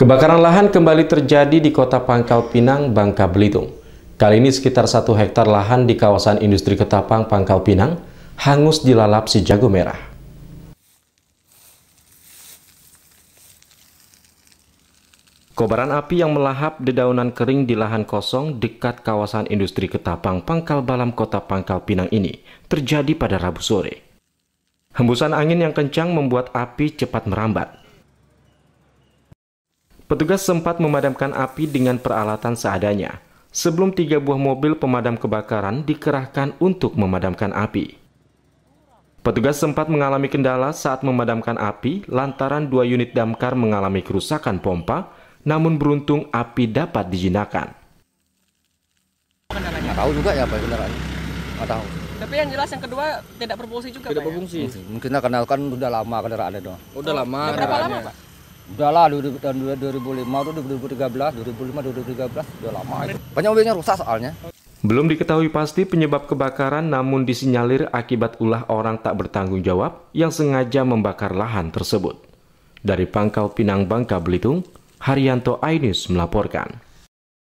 Kebakaran lahan kembali terjadi di kota Pangkal Pinang, Bangka Belitung. Kali ini sekitar satu hektar lahan di kawasan industri Ketapang, Pangkal Pinang, hangus dilalap si jago merah. Kobaran api yang melahap dedaunan kering di lahan kosong dekat kawasan industri Ketapang, Pangkal Balam, Kota Pangkal Pinang ini terjadi pada Rabu sore. Hembusan angin yang kencang membuat api cepat merambat. Petugas sempat memadamkan api dengan peralatan seadanya. Sebelum tiga buah mobil pemadam kebakaran dikerahkan untuk memadamkan api. Petugas sempat mengalami kendala saat memadamkan api lantaran dua unit damkar mengalami kerusakan pompa, namun beruntung api dapat dijinakkan. Tidak tahu juga ya Pak kendaraan. tahu. Tapi yang jelas yang kedua tidak berfungsi juga Tidak Pak, ya? berfungsi. Ya? Mungkin karena kan udah lama kendaraan itu. Udah lama. berapa lama Pak? Udah lah tahun 2005 2013, 2005 2013 udah lama. Banyak mobilnya rusak soalnya. Belum diketahui pasti penyebab kebakaran namun disinyalir akibat ulah orang tak bertanggung jawab yang sengaja membakar lahan tersebut. Dari Pangkal Pinang Bangka Belitung, Haryanto Ainus melaporkan.